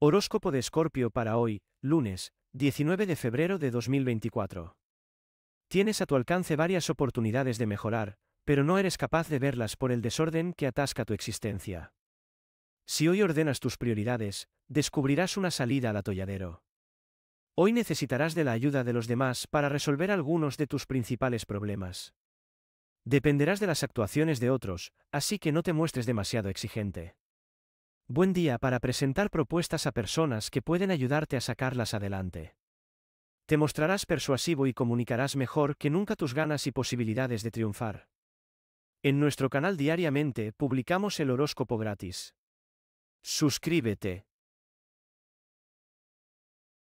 Horóscopo de Escorpio para hoy, lunes, 19 de febrero de 2024. Tienes a tu alcance varias oportunidades de mejorar, pero no eres capaz de verlas por el desorden que atasca tu existencia. Si hoy ordenas tus prioridades, descubrirás una salida al atolladero. Hoy necesitarás de la ayuda de los demás para resolver algunos de tus principales problemas. Dependerás de las actuaciones de otros, así que no te muestres demasiado exigente. Buen día para presentar propuestas a personas que pueden ayudarte a sacarlas adelante. Te mostrarás persuasivo y comunicarás mejor que nunca tus ganas y posibilidades de triunfar. En nuestro canal diariamente publicamos el horóscopo gratis. Suscríbete.